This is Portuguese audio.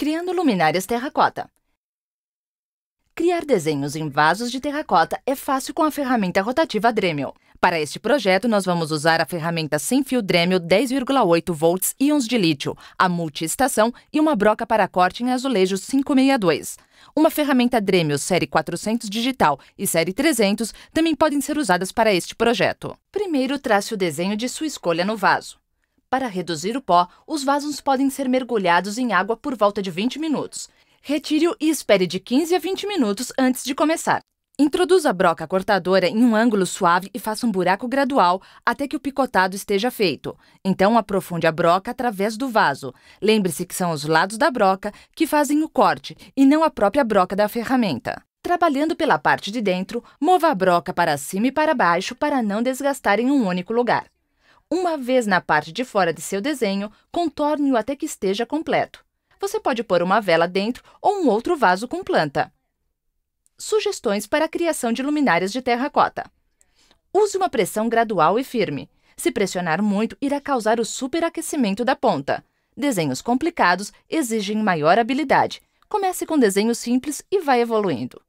Criando luminárias terracota. Criar desenhos em vasos de terracota é fácil com a ferramenta rotativa Dremel. Para este projeto, nós vamos usar a ferramenta sem fio Dremel 10,8 volts íons de lítio, a multiestação e uma broca para corte em azulejo 562. Uma ferramenta Dremel série 400 digital e série 300 também podem ser usadas para este projeto. Primeiro, trace o desenho de sua escolha no vaso. Para reduzir o pó, os vasos podem ser mergulhados em água por volta de 20 minutos. Retire-o e espere de 15 a 20 minutos antes de começar. Introduza a broca cortadora em um ângulo suave e faça um buraco gradual até que o picotado esteja feito. Então, aprofunde a broca através do vaso. Lembre-se que são os lados da broca que fazem o corte e não a própria broca da ferramenta. Trabalhando pela parte de dentro, mova a broca para cima e para baixo para não desgastar em um único lugar uma vez na parte de fora de seu desenho, contorne-o até que esteja completo. Você pode pôr uma vela dentro ou um outro vaso com planta. Sugestões para a criação de luminárias de terracota. Use uma pressão gradual e firme. Se pressionar muito, irá causar o superaquecimento da ponta. Desenhos complicados exigem maior habilidade. Comece com desenhos simples e vai evoluindo.